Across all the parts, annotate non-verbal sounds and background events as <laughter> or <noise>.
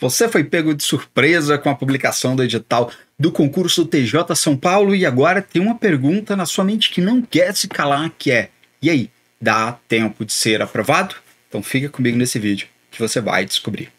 Você foi pego de surpresa com a publicação do edital do concurso TJ São Paulo e agora tem uma pergunta na sua mente que não quer se calar, que é: e aí, dá tempo de ser aprovado? Então fica comigo nesse vídeo que você vai descobrir.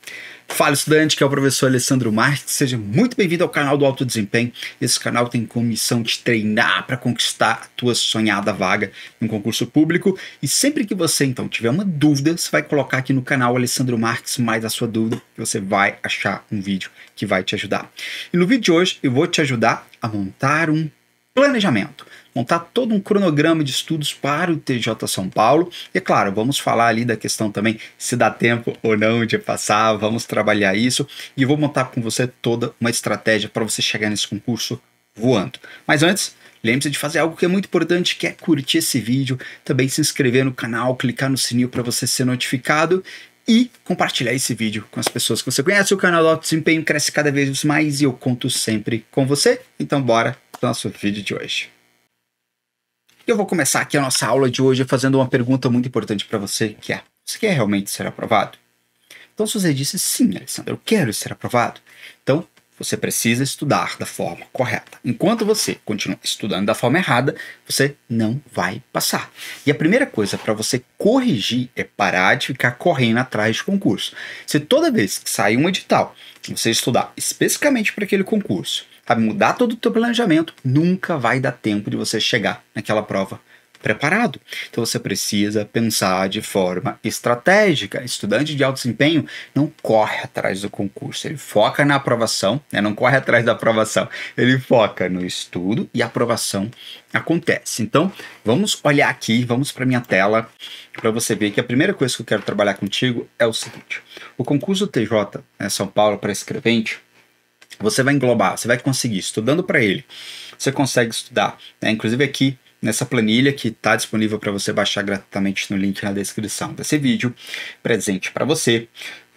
Fala estudante, que é o professor Alessandro Marques, seja muito bem-vindo ao canal do Alto Desempenho. Esse canal tem como missão te treinar para conquistar a tua sonhada vaga em concurso público. E sempre que você então tiver uma dúvida, você vai colocar aqui no canal Alessandro Marques mais a sua dúvida, que você vai achar um vídeo que vai te ajudar. E no vídeo de hoje eu vou te ajudar a montar um planejamento montar todo um cronograma de estudos para o TJ São Paulo. E claro, vamos falar ali da questão também se dá tempo ou não de passar, vamos trabalhar isso e vou montar com você toda uma estratégia para você chegar nesse concurso voando. Mas antes, Lembre-se de fazer algo que é muito importante, que é curtir esse vídeo, também se inscrever no canal, clicar no sininho para você ser notificado e compartilhar esse vídeo com as pessoas que você conhece. O canal do Alto Desempenho cresce cada vez mais e eu conto sempre com você. Então bora o nosso vídeo de hoje eu vou começar aqui a nossa aula de hoje fazendo uma pergunta muito importante para você, que é: você quer realmente ser aprovado? Então, se você disse sim, Alessandro, eu quero ser aprovado, então você precisa estudar da forma correta. Enquanto você continua estudando da forma errada, você não vai passar. E a primeira coisa para você corrigir é parar de ficar correndo atrás de concurso. Se toda vez que sair um edital, você estudar especificamente para aquele concurso, sabe, mudar todo o teu planejamento, nunca vai dar tempo de você chegar naquela prova preparado. Então você precisa pensar de forma estratégica. Estudante de alto desempenho não corre atrás do concurso, ele foca na aprovação, né? não corre atrás da aprovação, ele foca no estudo e a aprovação acontece. Então vamos olhar aqui, vamos para minha tela para você ver que a primeira coisa que eu quero trabalhar contigo é o seguinte: o concurso TJ né, São Paulo para escrevente você vai englobar, você vai conseguir, estudando para ele, você consegue estudar. Né? Inclusive aqui nessa planilha que está disponível para você baixar gratuitamente no link na descrição desse vídeo, presente para você.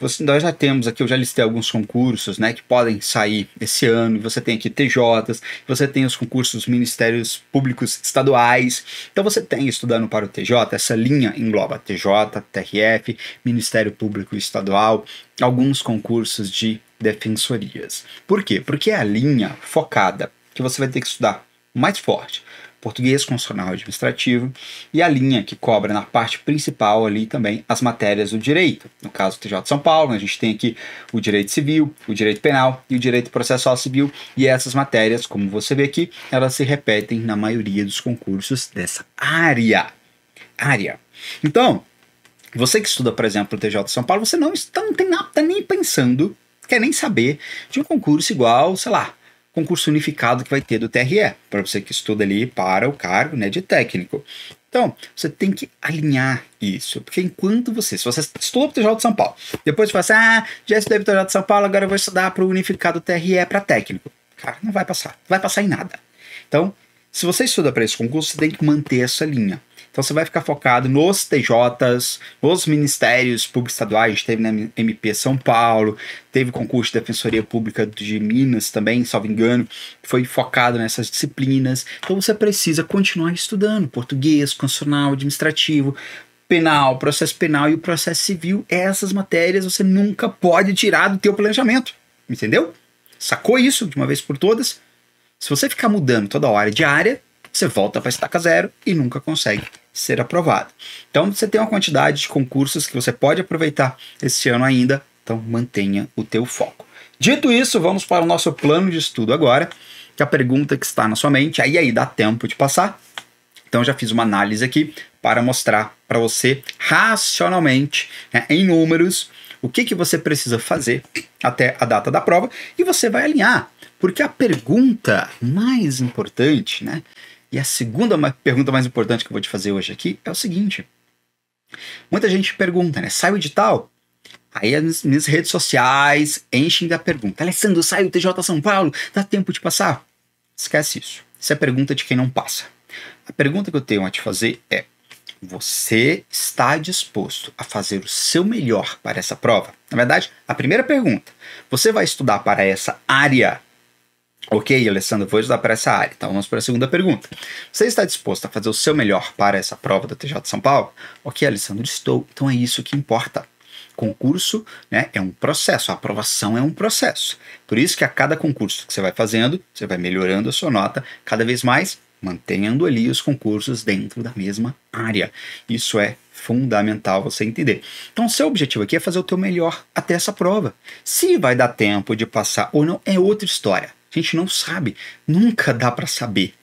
Você, nós já temos aqui, eu já listei alguns concursos né, que podem sair esse ano. Você tem aqui TJs, você tem os concursos Ministérios Públicos Estaduais. Então você tem estudando para o TJ, essa linha engloba TJ, TRF, Ministério Público Estadual, alguns concursos de defensorias. Por quê? Porque é a linha focada que você vai ter que estudar mais forte português constitucional administrativo, e a linha que cobra na parte principal ali também as matérias do direito. No caso do TJ de São Paulo, né, a gente tem aqui o direito civil, o direito penal e o direito processual civil, e essas matérias, como você vê aqui, elas se repetem na maioria dos concursos dessa área. Área. Então, você que estuda, por exemplo, o TJ de São Paulo, você não está não tem nada, tá nem pensando, quer nem saber de um concurso igual, sei lá, concurso unificado que vai ter do TRE, para você que estuda ali para o cargo né, de técnico. Então, você tem que alinhar isso, porque enquanto você, se você estudou para o TJ de São Paulo, depois você fala assim, ah, já estudei para o TJ de São Paulo, agora eu vou estudar para o unificado TRE para técnico. Cara, não vai passar, não vai passar em nada. Então, se você estuda para esse concurso, você tem que manter essa linha. Então você vai ficar focado nos TJs, nos ministérios públicos estaduais, a gente teve na MP São Paulo, teve concurso de Defensoria Pública de Minas também, me engano, foi focado nessas disciplinas. Então você precisa continuar estudando português, constitucional, administrativo, penal, processo penal e o processo civil. Essas matérias você nunca pode tirar do teu planejamento, entendeu? Sacou isso de uma vez por todas? Se você ficar mudando toda hora de área, você volta para a estaca zero e nunca consegue ser aprovado. Então você tem uma quantidade de concursos que você pode aproveitar esse ano ainda, então mantenha o teu foco. Dito isso, vamos para o nosso plano de estudo agora, que é a pergunta que está na sua mente, aí aí dá tempo de passar. Então já fiz uma análise aqui para mostrar para você racionalmente, né, em números, o que, que você precisa fazer até a data da prova e você vai alinhar porque a pergunta mais importante, né? E a segunda pergunta mais importante que eu vou te fazer hoje aqui é o seguinte. Muita gente pergunta, né? Sai o edital? Aí as minhas redes sociais enchem da pergunta. Alessandro, sai o TJ São Paulo? Dá tempo de passar? Esquece isso. Isso é pergunta de quem não passa. A pergunta que eu tenho a te fazer é: você está disposto a fazer o seu melhor para essa prova? Na verdade, a primeira pergunta: você vai estudar para essa área Ok, Alessandro, vou ajudar para essa área. Então vamos para a segunda pergunta. Você está disposto a fazer o seu melhor para essa prova da TJ de São Paulo? Ok, Alessandro, estou. Então é isso que importa. Concurso né, é um processo, a aprovação é um processo. Por isso que a cada concurso que você vai fazendo, você vai melhorando a sua nota cada vez mais, mantendo ali os concursos dentro da mesma área. Isso é fundamental você entender. Então, seu objetivo aqui é fazer o teu melhor até essa prova. Se vai dar tempo de passar ou não é outra história gente não sabe. Nunca dá para saber.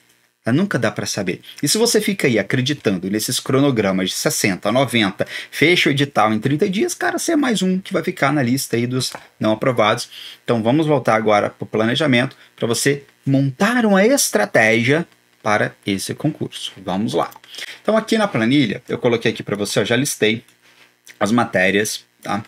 Né? Nunca dá para saber. E se você fica aí acreditando nesses cronogramas de 60, 90, fecha o edital em 30 dias, cara, você é mais um que vai ficar na lista aí dos não aprovados. Então vamos voltar agora para o planejamento para você montar uma estratégia para esse concurso. Vamos lá. Então aqui na planilha, eu coloquei aqui para você, eu já listei as matérias Tá?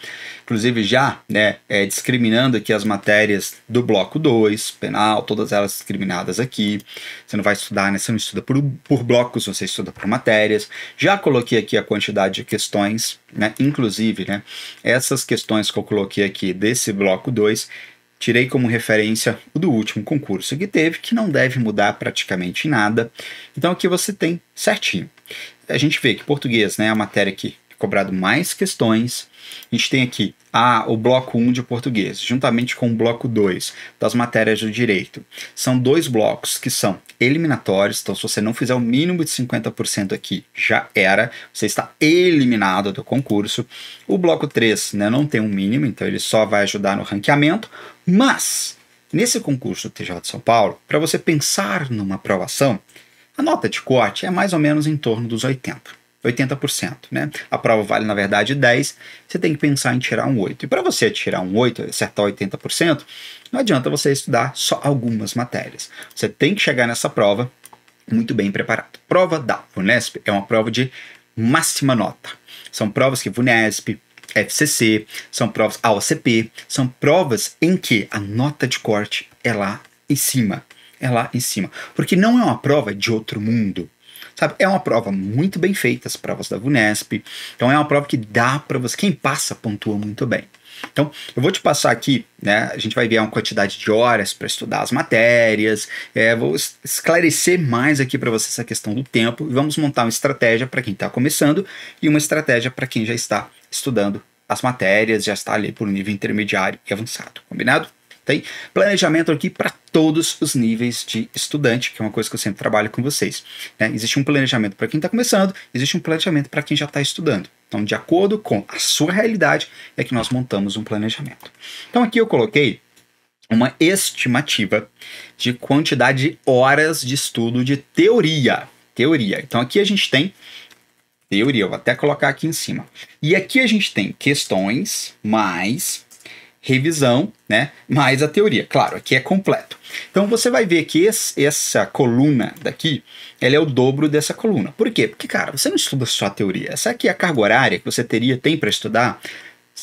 Inclusive, já né, é, discriminando aqui as matérias do bloco 2, penal, todas elas discriminadas aqui. Você não vai estudar, né? Você não estuda por, por blocos, você estuda por matérias. Já coloquei aqui a quantidade de questões, né? Inclusive, né, essas questões que eu coloquei aqui desse bloco 2, tirei como referência o do último concurso que teve, que não deve mudar praticamente nada. Então aqui você tem certinho. A gente vê que português né, é a matéria que cobrado mais questões. A gente tem aqui ah, o bloco 1 de português, juntamente com o bloco 2 das matérias do direito. São dois blocos que são eliminatórios, então se você não fizer o mínimo de 50% aqui, já era, você está eliminado do concurso. O bloco 3 né, não tem um mínimo, então ele só vai ajudar no ranqueamento, mas nesse concurso do TJ de São Paulo, para você pensar numa aprovação, a nota de corte é mais ou menos em torno dos 80. 80%, né? A prova vale, na verdade, 10, você tem que pensar em tirar um 8. E para você tirar um 8, acertar 80%, não adianta você estudar só algumas matérias. Você tem que chegar nessa prova muito bem preparado. Prova da Unesp é uma prova de máxima nota. São provas que Unesp, FCC, são provas AOCP, são provas em que a nota de corte é lá em cima. É lá em cima. Porque não é uma prova de outro mundo. Sabe? É uma prova muito bem feita, as provas da VUNESP. Então é uma prova que dá para você. Quem passa pontua muito bem. Então, eu vou te passar aqui, né? A gente vai ver uma quantidade de horas para estudar as matérias. É, vou esclarecer mais aqui para você essa questão do tempo e vamos montar uma estratégia para quem está começando e uma estratégia para quem já está estudando as matérias, já está ali por um nível intermediário e avançado. Combinado? Tem planejamento aqui para todos os níveis de estudante, que é uma coisa que eu sempre trabalho com vocês. Né? Existe um planejamento para quem está começando, existe um planejamento para quem já está estudando. Então, de acordo com a sua realidade, é que nós montamos um planejamento. Então, aqui eu coloquei uma estimativa de quantidade de horas de estudo de teoria. Teoria. Então, aqui a gente tem teoria, eu vou até colocar aqui em cima. E aqui a gente tem questões mais revisão, né? Mais a teoria. Claro, aqui é completo. Então você vai ver que esse, essa coluna daqui, ela é o dobro dessa coluna. Por quê? Porque, cara, você não estuda só a teoria. Essa aqui é a carga horária que você teria, tem para estudar.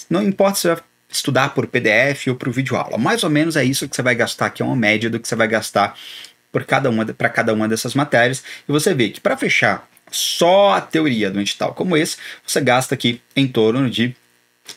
Não importa se você vai estudar por PDF ou por vídeo aula. Mais ou menos é isso que você vai gastar, aqui é uma média do que você vai gastar por cada uma para cada uma dessas matérias. E você vê que para fechar só a teoria do edital como esse, você gasta aqui em torno de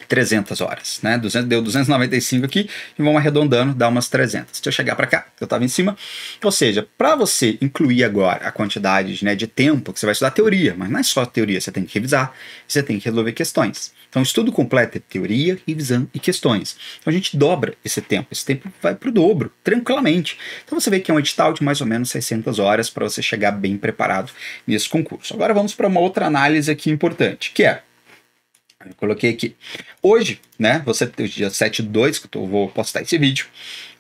300 horas, né? 200, deu 295 aqui e vamos arredondando, dá umas 300. Deixa eu chegar para cá, eu estava em cima. Ou seja, para você incluir agora a quantidade né, de tempo que você vai estudar teoria, mas não é só teoria, você tem que revisar, você tem que resolver questões. Então, estudo completo é teoria, revisão e questões. Então, a gente dobra esse tempo, esse tempo vai para o dobro, tranquilamente. Então, você vê que é um edital de mais ou menos 600 horas para você chegar bem preparado nesse concurso. Agora, vamos para uma outra análise aqui importante, que é eu coloquei aqui. Hoje, né, você tem o dia 7 do 2, que eu vou postar esse vídeo.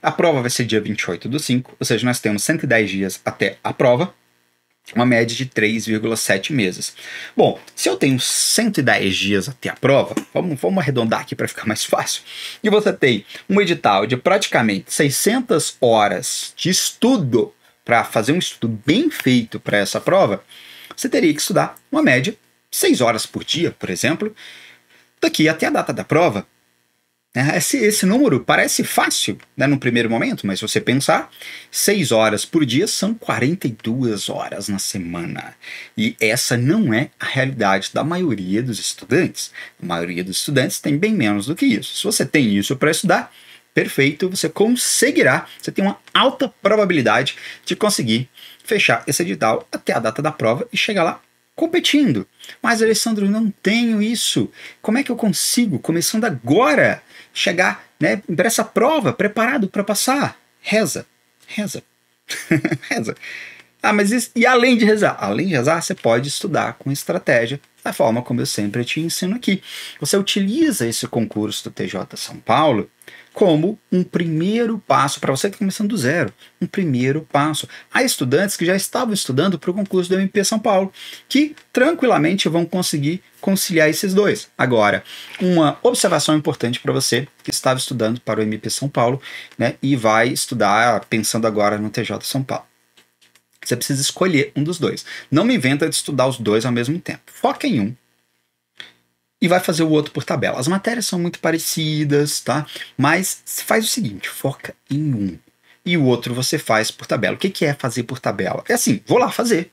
A prova vai ser dia 28 do 5, ou seja, nós temos 110 dias até a prova, uma média de 3,7 meses. Bom, se eu tenho 110 dias até a prova, vamos, vamos arredondar aqui para ficar mais fácil, e você tem um edital de praticamente 600 horas de estudo para fazer um estudo bem feito para essa prova, você teria que estudar uma média 6 horas por dia, por exemplo, daqui até a data da prova. Né, esse, esse número parece fácil né, no primeiro momento, mas se você pensar, 6 horas por dia são 42 horas na semana. E essa não é a realidade da maioria dos estudantes. A maioria dos estudantes tem bem menos do que isso. Se você tem isso para estudar, perfeito, você conseguirá, você tem uma alta probabilidade de conseguir fechar esse edital até a data da prova e chegar lá competindo. Mas, Alessandro, não tenho isso. Como é que eu consigo, começando agora, chegar né, para essa prova, preparado para passar? Reza, reza, <laughs> reza. Ah, mas isso, e além de rezar? Além de rezar, você pode estudar com estratégia, da forma como eu sempre te ensino aqui. Você utiliza esse concurso do TJ São Paulo como um primeiro passo para você que está começando do zero, um primeiro passo. Há estudantes que já estavam estudando para o concurso do MP São Paulo, que tranquilamente vão conseguir conciliar esses dois. Agora, uma observação importante para você que estava estudando para o MP São Paulo, né, e vai estudar pensando agora no TJ São Paulo. Você precisa escolher um dos dois. Não me inventa de estudar os dois ao mesmo tempo. Foca em um e vai fazer o outro por tabela. As matérias são muito parecidas, tá? Mas faz o seguinte, foca em um e o outro você faz por tabela. O que, que é fazer por tabela? É assim, vou lá fazer,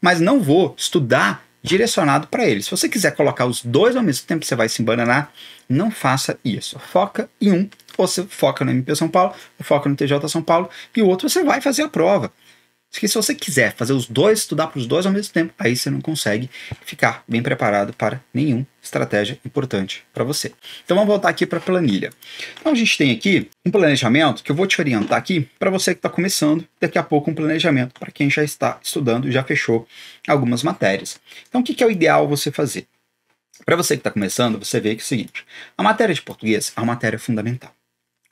mas não vou estudar direcionado para ele. Se você quiser colocar os dois ao mesmo tempo, você vai se embananar. Não faça isso. Foca em um, ou você foca no MP São Paulo, ou foca no TJ São Paulo, e o outro você vai fazer a prova. Diz que se você quiser fazer os dois, estudar para os dois ao mesmo tempo, aí você não consegue ficar bem preparado para nenhuma estratégia importante para você. Então vamos voltar aqui para a planilha. Então a gente tem aqui um planejamento que eu vou te orientar aqui para você que está começando, daqui a pouco um planejamento para quem já está estudando e já fechou algumas matérias. Então o que, que é o ideal você fazer? Para você que está começando, você vê que é o seguinte: a matéria de português é uma matéria fundamental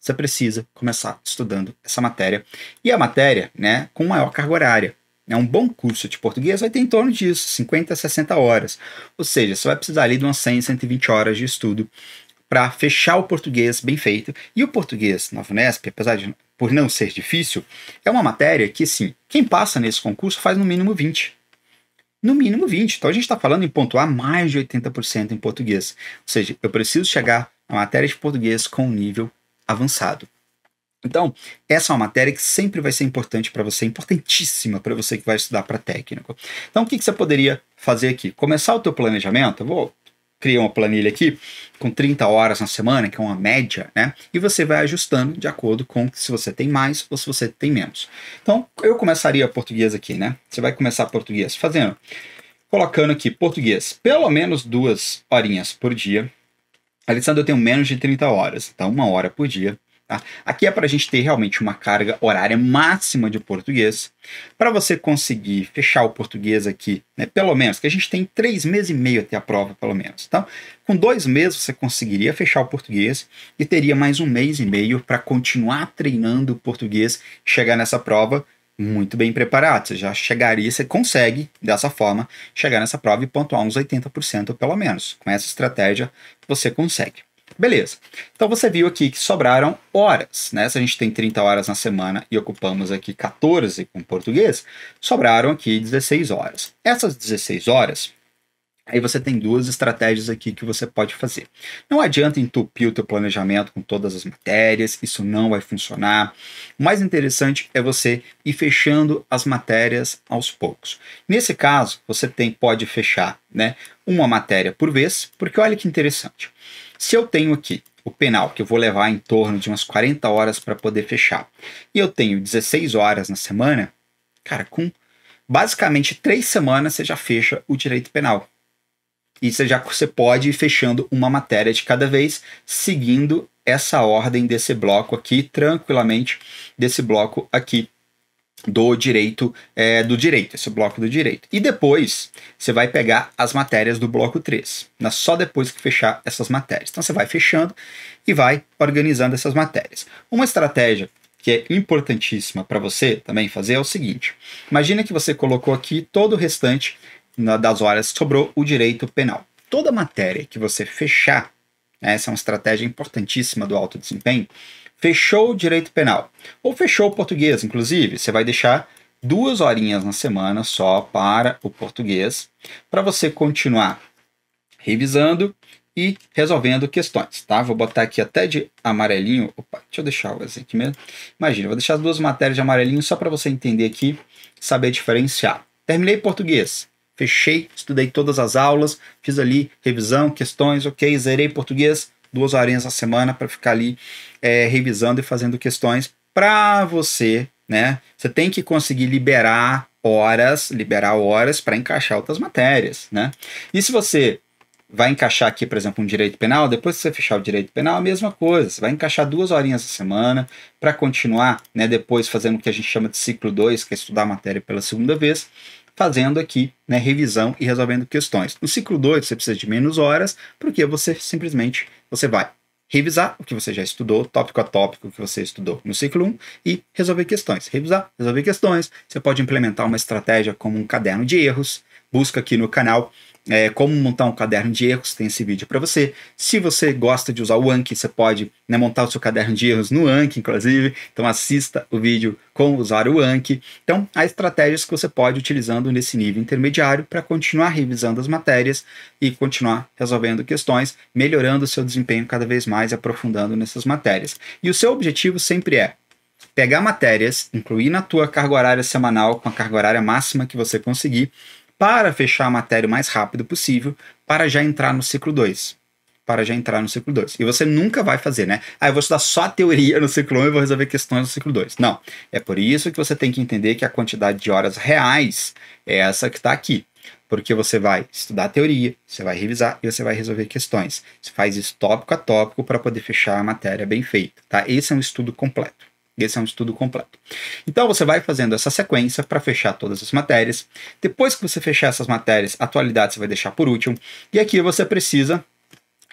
você precisa começar estudando essa matéria. E a matéria, né, com maior carga horária. É um bom curso de português vai ter em torno disso, 50 a 60 horas. Ou seja, você vai precisar ali de umas 100, 120 horas de estudo para fechar o português bem feito. E o português na Unesp, apesar de por não ser difícil, é uma matéria que, sim, quem passa nesse concurso faz no mínimo 20. No mínimo 20. Então a gente está falando em pontuar mais de 80% em português. Ou seja, eu preciso chegar à matéria de português com um nível avançado. Então, essa é uma matéria que sempre vai ser importante para você, importantíssima para você que vai estudar para técnico. Então, o que, que você poderia fazer aqui? Começar o teu planejamento, eu vou criar uma planilha aqui com 30 horas na semana, que é uma média, né? E você vai ajustando de acordo com se você tem mais ou se você tem menos. Então, eu começaria português aqui, né? Você vai começar português fazendo colocando aqui português, pelo menos duas horinhas por dia, Alessandro, eu tenho menos de 30 horas, tá? Uma hora por dia. Tá? Aqui é para a gente ter realmente uma carga horária máxima de português. Para você conseguir fechar o português aqui, né, pelo menos, que a gente tem três meses e meio até a prova, pelo menos. Então, com dois meses você conseguiria fechar o português e teria mais um mês e meio para continuar treinando o português, chegar nessa prova muito bem preparado. Você já chegaria, você consegue, dessa forma, chegar nessa prova e pontuar uns 80% pelo menos. Com essa estratégia, você consegue. Beleza. Então você viu aqui que sobraram horas, né? Se a gente tem 30 horas na semana e ocupamos aqui 14 com português, sobraram aqui 16 horas. Essas 16 horas Aí você tem duas estratégias aqui que você pode fazer. Não adianta entupir o teu planejamento com todas as matérias, isso não vai funcionar. O mais interessante é você ir fechando as matérias aos poucos. Nesse caso, você tem pode fechar, né, uma matéria por vez, porque olha que interessante. Se eu tenho aqui o penal, que eu vou levar em torno de umas 40 horas para poder fechar, e eu tenho 16 horas na semana, cara, com basicamente três semanas você já fecha o direito penal e você já você pode ir fechando uma matéria de cada vez, seguindo essa ordem desse bloco aqui, tranquilamente, desse bloco aqui do direito é, do direito, esse bloco do direito. E depois você vai pegar as matérias do bloco 3, né? só depois que fechar essas matérias. Então você vai fechando e vai organizando essas matérias. Uma estratégia que é importantíssima para você também fazer é o seguinte: imagina que você colocou aqui todo o restante das horas sobrou o direito penal. Toda matéria que você fechar, né, essa é uma estratégia importantíssima do alto desempenho, fechou o direito penal, ou fechou o português, inclusive, você vai deixar duas horinhas na semana só para o português, para você continuar revisando e resolvendo questões, tá? Vou botar aqui até de amarelinho. Opa, deixa eu deixar o aqui mesmo. Imagina, vou deixar as duas matérias de amarelinho só para você entender aqui, saber diferenciar. Terminei português fechei, estudei todas as aulas, fiz ali revisão, questões, ok, zerei português duas horinhas a semana para ficar ali é, revisando e fazendo questões para você, né? Você tem que conseguir liberar horas, liberar horas para encaixar outras matérias, né? E se você vai encaixar aqui, por exemplo, um direito penal, depois que você fechar o direito penal, a mesma coisa. Você vai encaixar duas horinhas a semana para continuar, né, depois fazendo o que a gente chama de ciclo 2, que é estudar a matéria pela segunda vez, fazendo aqui, né, revisão e resolvendo questões. No ciclo 2, você precisa de menos horas, porque você simplesmente você vai revisar o que você já estudou, tópico a tópico que você estudou no ciclo 1 um, e resolver questões. Revisar, resolver questões. Você pode implementar uma estratégia como um caderno de erros. Busca aqui no canal é, como montar um caderno de erros, tem esse vídeo para você. Se você gosta de usar o Anki, você pode né, montar o seu caderno de erros no Anki, inclusive. Então assista o vídeo com usar o Anki. Então, há estratégias que você pode utilizando nesse nível intermediário para continuar revisando as matérias e continuar resolvendo questões, melhorando o seu desempenho cada vez mais, aprofundando nessas matérias. E o seu objetivo sempre é pegar matérias, incluir na tua carga horária semanal com a carga horária máxima que você conseguir para fechar a matéria o mais rápido possível, para já entrar no ciclo 2. Para já entrar no ciclo 2. E você nunca vai fazer, né? Ah, eu vou estudar só a teoria no ciclo 1 um e vou resolver questões no ciclo 2. Não. É por isso que você tem que entender que a quantidade de horas reais é essa que está aqui. Porque você vai estudar a teoria, você vai revisar e você vai resolver questões. Você faz isso tópico a tópico para poder fechar a matéria bem feita, tá? Esse é um estudo completo. Esse é um estudo completo. Então você vai fazendo essa sequência para fechar todas as matérias. Depois que você fechar essas matérias, atualidade você vai deixar por último. E aqui você precisa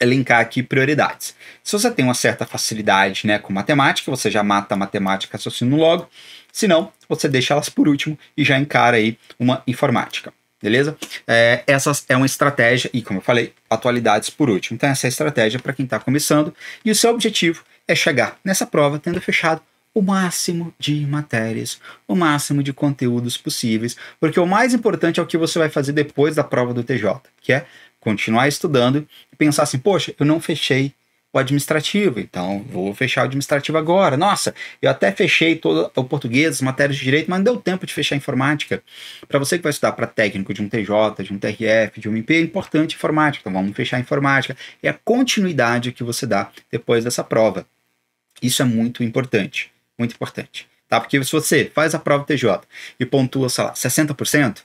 elencar aqui prioridades. Se você tem uma certa facilidade né, com matemática, você já mata a matemática raciocínio logo. Se não, você deixa elas por último e já encara aí uma informática. Beleza? É, essa é uma estratégia, e como eu falei, atualidades por último. Então, essa é a estratégia para quem está começando. E o seu objetivo é chegar nessa prova tendo fechado o máximo de matérias, o máximo de conteúdos possíveis, porque o mais importante é o que você vai fazer depois da prova do TJ, que é continuar estudando e pensar assim: poxa, eu não fechei o administrativo, então vou fechar o administrativo agora. Nossa, eu até fechei todo o português, as matérias de direito, mas não deu tempo de fechar a informática. Para você que vai estudar para técnico de um TJ, de um TRF, de um MP, é importante informática, então vamos fechar a informática. É a continuidade que você dá depois dessa prova. Isso é muito importante. Muito importante. Tá? Porque se você faz a prova TJ e pontua, sei lá, 60%,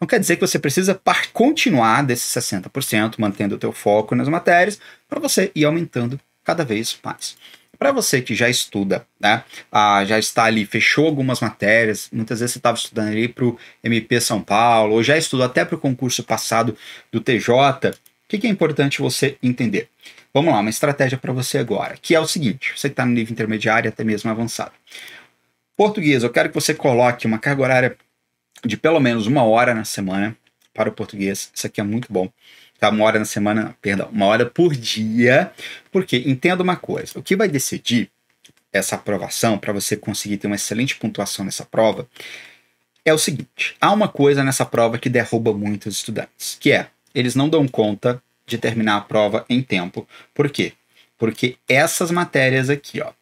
não quer dizer que você precisa continuar desses 60%, mantendo o teu foco nas matérias, para você ir aumentando cada vez mais. Para você que já estuda, né, ah, já está ali, fechou algumas matérias, muitas vezes você estava estudando ali para o MP São Paulo, ou já estudou até para o concurso passado do TJ, o que, que é importante você entender? Vamos lá, uma estratégia para você agora, que é o seguinte: você que está no nível intermediário, até mesmo avançado. Português, eu quero que você coloque uma carga horária de pelo menos uma hora na semana para o português. Isso aqui é muito bom. Tá? Uma hora na semana, perdão, uma hora por dia. Porque entenda uma coisa: o que vai decidir essa aprovação, para você conseguir ter uma excelente pontuação nessa prova, é o seguinte: há uma coisa nessa prova que derruba muitos estudantes, que é eles não dão conta de terminar a prova em tempo. Por quê? Porque essas matérias aqui, ó,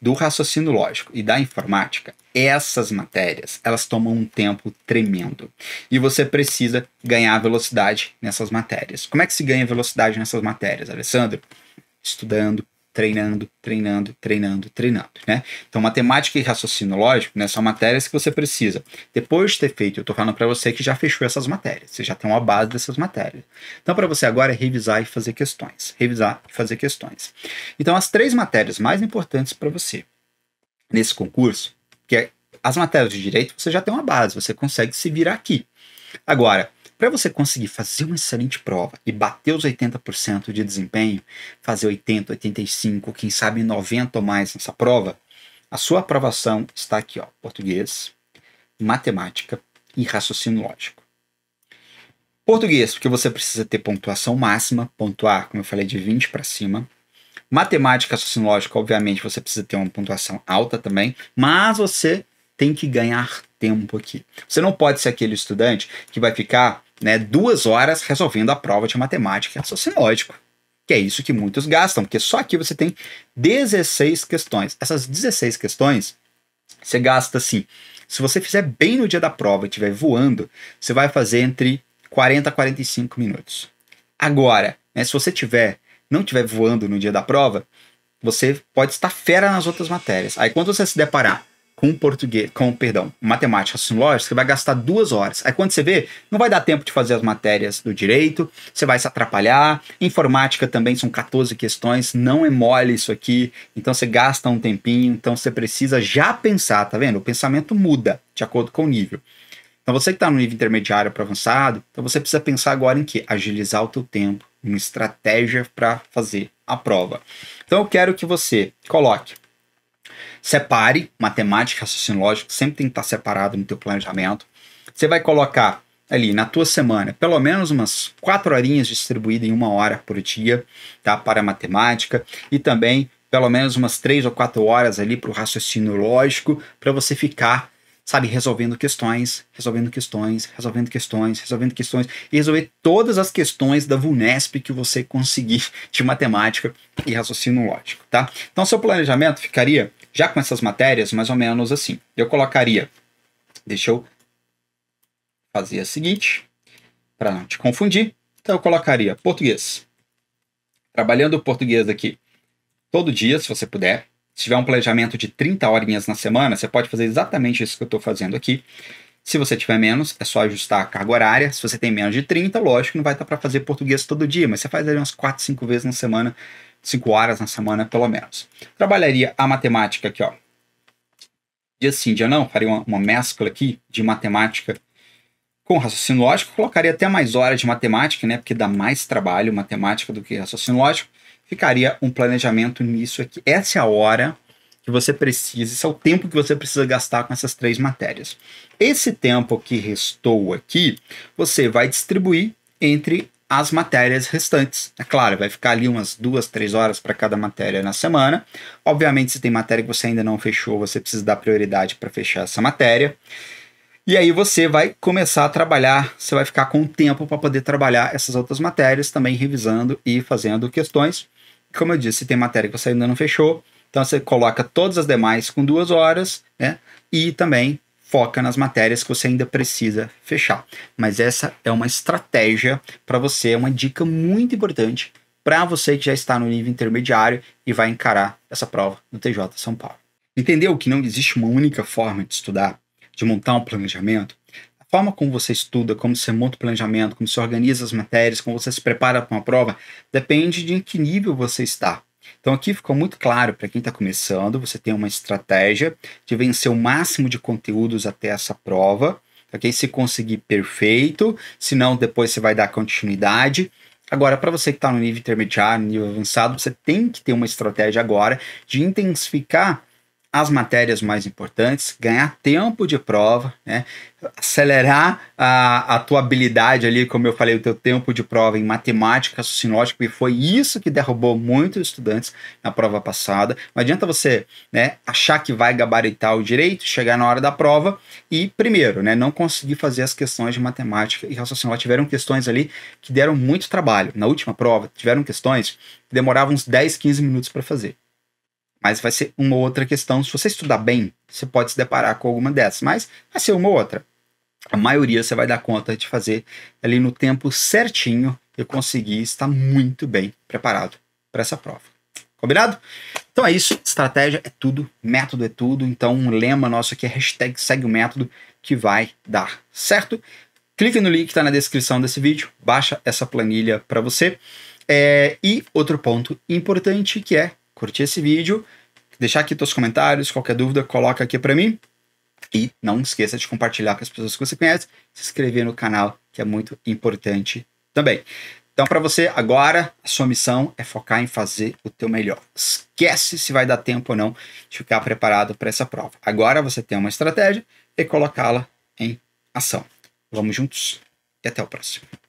do raciocínio lógico e da informática, essas matérias, elas tomam um tempo tremendo. E você precisa ganhar velocidade nessas matérias. Como é que se ganha velocidade nessas matérias, Alessandro? Estudando, treinando, treinando, treinando, treinando, né? Então, matemática e raciocínio lógico, né, são matérias que você precisa. Depois de ter feito, eu estou falando para você que já fechou essas matérias, você já tem uma base dessas matérias. Então, para você agora é revisar e fazer questões, revisar e fazer questões. Então, as três matérias mais importantes para você nesse concurso, que é as matérias de direito, você já tem uma base, você consegue se virar aqui. Agora, para você conseguir fazer uma excelente prova e bater os 80% de desempenho, fazer 80, 85, quem sabe 90 ou mais nessa prova, a sua aprovação está aqui, ó, português, matemática e raciocínio lógico. Português, porque você precisa ter pontuação máxima, pontuar, como eu falei, de 20 para cima. Matemática, raciocínio lógico, obviamente você precisa ter uma pontuação alta também, mas você tem que ganhar tempo aqui. Você não pode ser aquele estudante que vai ficar né, duas horas resolvendo a prova de matemática e raciocínio Que é isso que muitos gastam, porque só aqui você tem 16 questões. Essas 16 questões, você gasta assim. Se você fizer bem no dia da prova e estiver voando, você vai fazer entre 40 a 45 minutos. Agora, né, se você tiver, não estiver voando no dia da prova, você pode estar fera nas outras matérias. Aí quando você se deparar com português, com, perdão, matemática, lógica, lógico, você vai gastar duas horas. Aí quando você vê, não vai dar tempo de fazer as matérias do direito, você vai se atrapalhar. Informática também são 14 questões, não é mole isso aqui. Então você gasta um tempinho, então você precisa já pensar, tá vendo? O pensamento muda de acordo com o nível. Então você que está no nível intermediário para avançado, então você precisa pensar agora em que? Agilizar o teu tempo, uma estratégia para fazer a prova. Então eu quero que você coloque Separe matemática, raciocínio lógico, sempre tem que estar separado no teu planejamento. Você vai colocar ali na tua semana, pelo menos umas quatro horinhas distribuídas em uma hora por dia, tá? Para matemática e também pelo menos umas três ou quatro horas ali para o raciocínio lógico, para você ficar, sabe, resolvendo questões, resolvendo questões, resolvendo questões, resolvendo questões e resolver todas as questões da VUNESP que você conseguir de matemática e raciocínio lógico, tá? Então, seu planejamento ficaria já com essas matérias, mais ou menos assim. Eu colocaria. Deixa eu fazer a seguinte, para não te confundir. Então eu colocaria português. Trabalhando o português aqui todo dia, se você puder. Se tiver um planejamento de 30 horinhas na semana, você pode fazer exatamente isso que eu estou fazendo aqui. Se você tiver menos, é só ajustar a carga horária. Se você tem menos de 30, lógico, não vai estar para fazer português todo dia, mas você faz ali umas 4, 5 vezes na semana, 5 horas na semana, pelo menos. Trabalharia a matemática aqui, ó. Dia sim, dia não, faria uma, uma mescla aqui de matemática com raciocínio lógico, colocaria até mais horas de matemática, né? Porque dá mais trabalho matemática do que raciocínio lógico. Ficaria um planejamento nisso aqui. Essa é a hora que você precisa, esse é o tempo que você precisa gastar com essas três matérias. Esse tempo que restou aqui, você vai distribuir entre as matérias restantes. É claro, vai ficar ali umas duas, três horas para cada matéria na semana. Obviamente, se tem matéria que você ainda não fechou, você precisa dar prioridade para fechar essa matéria. E aí você vai começar a trabalhar, você vai ficar com tempo para poder trabalhar essas outras matérias, também revisando e fazendo questões. Como eu disse, se tem matéria que você ainda não fechou, então você coloca todas as demais com duas horas, né? E também foca nas matérias que você ainda precisa fechar. Mas essa é uma estratégia para você, é uma dica muito importante para você que já está no nível intermediário e vai encarar essa prova do TJ São Paulo. Entendeu que não existe uma única forma de estudar, de montar um planejamento? A forma como você estuda, como você monta o planejamento, como você organiza as matérias, como você se prepara para uma prova, depende de em que nível você está. Então aqui ficou muito claro para quem está começando, você tem uma estratégia de vencer o máximo de conteúdos até essa prova, ok? Se conseguir, perfeito, se não, depois você vai dar continuidade. Agora, para você que está no nível intermediário, nível avançado, você tem que ter uma estratégia agora de intensificar as matérias mais importantes, ganhar tempo de prova, né? acelerar a, a tua habilidade ali, como eu falei, o teu tempo de prova em matemática, sinótico, e foi isso que derrubou muitos estudantes na prova passada. Não adianta você né, achar que vai gabaritar o direito, chegar na hora da prova e, primeiro, né, não conseguir fazer as questões de matemática e raciocinar. Tiveram questões ali que deram muito trabalho. Na última prova, tiveram questões que demoravam uns 10, 15 minutos para fazer. Mas vai ser uma outra questão. Se você estudar bem, você pode se deparar com alguma dessas, mas vai ser uma outra. A maioria você vai dar conta de fazer ali no tempo certinho e conseguir estar muito bem preparado para essa prova. Combinado? Então é isso. Estratégia é tudo, método é tudo. Então, um lema nosso aqui é hashtag segue o método que vai dar certo. Clique no link que está na descrição desse vídeo, baixa essa planilha para você. É, e outro ponto importante que é curtir esse vídeo, deixar aqui seus comentários, qualquer dúvida, coloca aqui para mim. E não esqueça de compartilhar com as pessoas que você conhece, se inscrever no canal, que é muito importante também. Então, para você agora, a sua missão é focar em fazer o teu melhor. Esquece se vai dar tempo ou não de ficar preparado para essa prova. Agora você tem uma estratégia e colocá-la em ação. Vamos juntos e até o próximo.